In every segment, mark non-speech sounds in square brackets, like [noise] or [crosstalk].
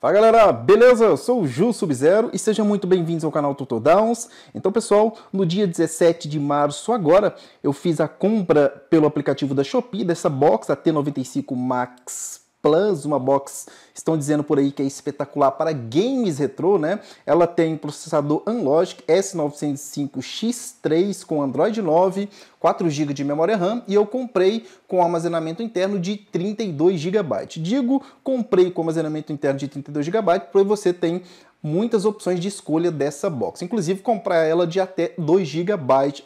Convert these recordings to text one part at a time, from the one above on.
Fala galera, beleza? Eu sou o Ju Sub-Zero e sejam muito bem-vindos ao canal Tutor Downs. Então pessoal, no dia 17 de março agora, eu fiz a compra pelo aplicativo da Shopee dessa box, a T95 Max Plus, uma box, estão dizendo por aí que é espetacular para games retrô, né? Ela tem processador Unlogic S905X3 com Android 9, 4 GB de memória RAM e eu comprei com armazenamento interno de 32 GB. Digo comprei com armazenamento interno de 32 GB, porque você tem muitas opções de escolha dessa box, inclusive comprar ela de até 2 GB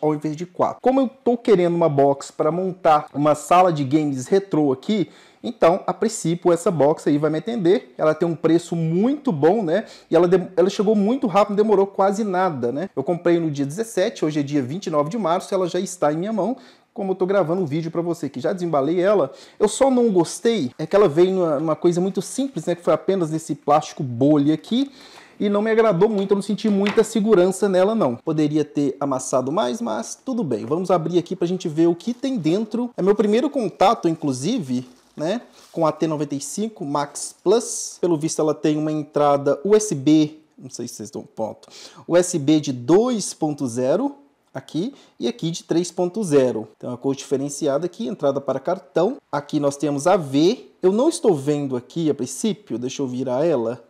ao invés de 4. Como eu estou querendo uma box para montar uma sala de games retrô aqui, então, a princípio, essa box aí vai me atender. Ela tem um preço muito bom, né? E ela, ela chegou muito rápido, demorou quase nada, né? Eu comprei no dia 17, hoje é dia 29 de março, ela já está em minha mão como eu tô gravando o um vídeo para você que já desembalei ela, eu só não gostei é que ela veio numa, numa coisa muito simples, né, que foi apenas nesse plástico bolha aqui e não me agradou muito, eu não senti muita segurança nela não. Poderia ter amassado mais, mas tudo bem. Vamos abrir aqui para a gente ver o que tem dentro. É meu primeiro contato, inclusive, né, com a T95 Max Plus. Pelo visto ela tem uma entrada USB, não sei se vocês dão ponto, USB de 2.0 aqui e aqui de 3.0. Então a cor diferenciada aqui, entrada para cartão. Aqui nós temos a V. Eu não estou vendo aqui a princípio, deixa eu virar ela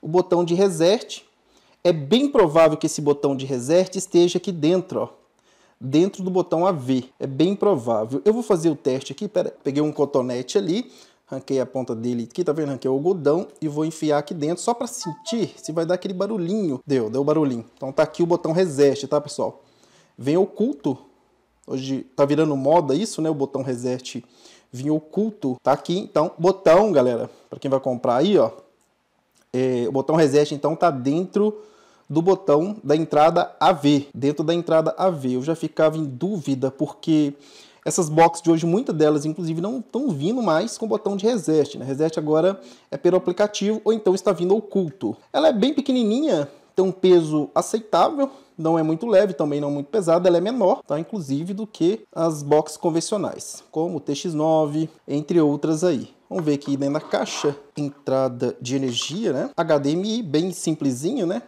o botão de reset. É bem provável que esse botão de reset esteja aqui dentro, ó, dentro do botão AV. É bem provável. Eu vou fazer o teste aqui, pera, peguei um cotonete ali, ranquei a ponta dele aqui, tá vendo? Ranquei o algodão e vou enfiar aqui dentro só para sentir se vai dar aquele barulhinho. Deu, deu barulhinho. Então tá aqui o botão reset, tá, pessoal? Vem oculto. Hoje tá virando moda isso, né? O botão reset vinha oculto. Tá aqui, então, botão, galera. Para quem vai comprar aí, ó, o botão reset então está dentro do botão da entrada AV, dentro da entrada AV. Eu já ficava em dúvida porque essas boxes de hoje, muitas delas inclusive não estão vindo mais com o botão de reset, né? Reset agora é pelo aplicativo ou então está vindo oculto. Ela é bem pequenininha, tem um peso aceitável, não é muito leve, também não é muito pesada, ela é menor, tá? Inclusive do que as boxes convencionais, como o TX9, entre outras aí. Vamos ver aqui dentro né, da caixa, entrada de energia, né? HDMI, bem simplesinho, né?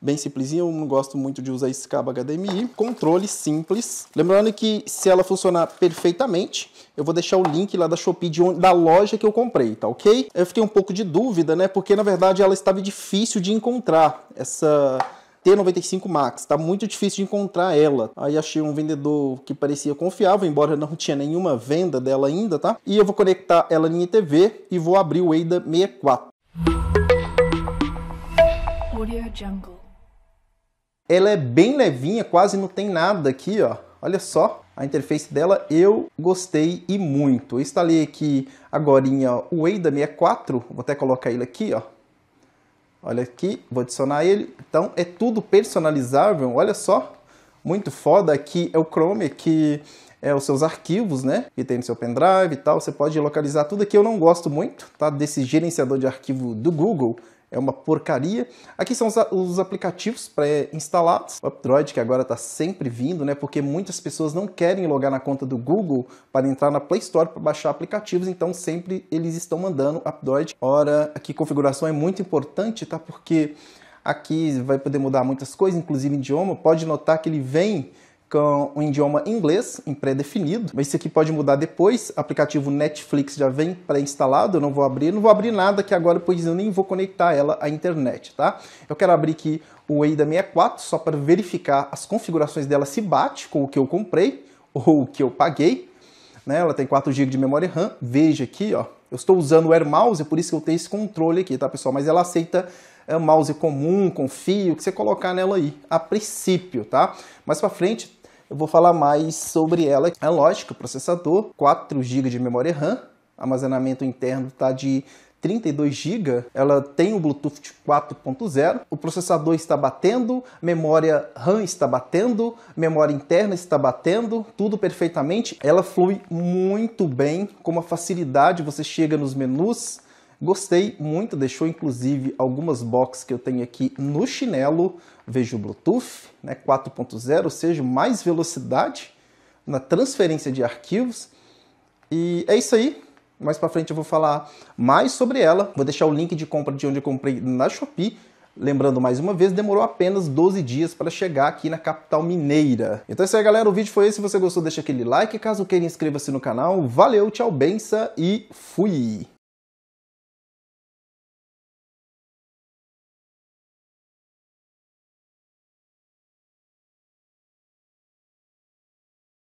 Bem simplesinho, eu não gosto muito de usar esse cabo HDMI. Controle simples. Lembrando que se ela funcionar perfeitamente, eu vou deixar o link lá da Shopee, onde, da loja que eu comprei, tá ok? Eu fiquei um pouco de dúvida, né? Porque, na verdade, ela estava difícil de encontrar essa T95 Max. Tá muito difícil de encontrar ela. Aí achei um vendedor que parecia confiável, embora não tinha nenhuma venda dela ainda, tá? E eu vou conectar ela na minha TV e vou abrir o Ada 64. Audio Jungle. Ela é bem levinha, quase não tem nada aqui, ó. Olha só a interface dela, eu gostei e muito. Eu instalei aqui agora o Ada 64, vou até colocar ele aqui, ó. Olha aqui, vou adicionar ele. Então é tudo personalizável, olha só. Muito foda, aqui é o Chrome, que é os seus arquivos, né? Que tem no seu pendrive e tal, você pode localizar tudo aqui. Eu não gosto muito, tá? Desse gerenciador de arquivo do Google é uma porcaria. Aqui são os, os aplicativos pré-instalados. O Android que agora está sempre vindo, né? Porque muitas pessoas não querem logar na conta do Google para entrar na Play Store para baixar aplicativos, então sempre eles estão mandando o Android. Ora, aqui configuração é muito importante, tá? Porque aqui vai poder mudar muitas coisas, inclusive idioma. Pode notar que ele vem com o idioma inglês em pré-definido, mas isso aqui pode mudar depois. O aplicativo Netflix já vem pré-instalado, eu não vou abrir, não vou abrir nada aqui agora, pois eu nem vou conectar ela à internet, tá? Eu quero abrir aqui o AIDA 64 só para verificar as configurações dela se bate com o que eu comprei [laughs] ou o que eu paguei. Né? Ela tem 4 GB de memória RAM. Veja aqui, ó. Eu estou usando o Air Mouse, por isso que eu tenho esse controle aqui, tá, pessoal? Mas ela aceita é, mouse comum, com fio, que você colocar nela aí, a princípio, tá? Mais para frente, eu vou falar mais sobre ela. É lógico, processador, 4 GB de memória RAM, armazenamento interno está de 32 GB, ela tem o Bluetooth 4.0, o processador está batendo, memória RAM está batendo, memória interna está batendo, tudo perfeitamente. Ela flui muito bem, com uma facilidade, você chega nos menus, Gostei muito, deixou inclusive algumas boxes que eu tenho aqui no chinelo. Vejo Bluetooth né, 4.0, ou seja, mais velocidade na transferência de arquivos. E é isso aí. Mais para frente eu vou falar mais sobre ela. Vou deixar o link de compra de onde eu comprei na Shopee. Lembrando mais uma vez, demorou apenas 12 dias para chegar aqui na capital mineira. Então é isso aí, galera. O vídeo foi esse. Se você gostou, deixa aquele like. Caso queira, inscreva-se no canal. Valeu, tchau, benção e fui!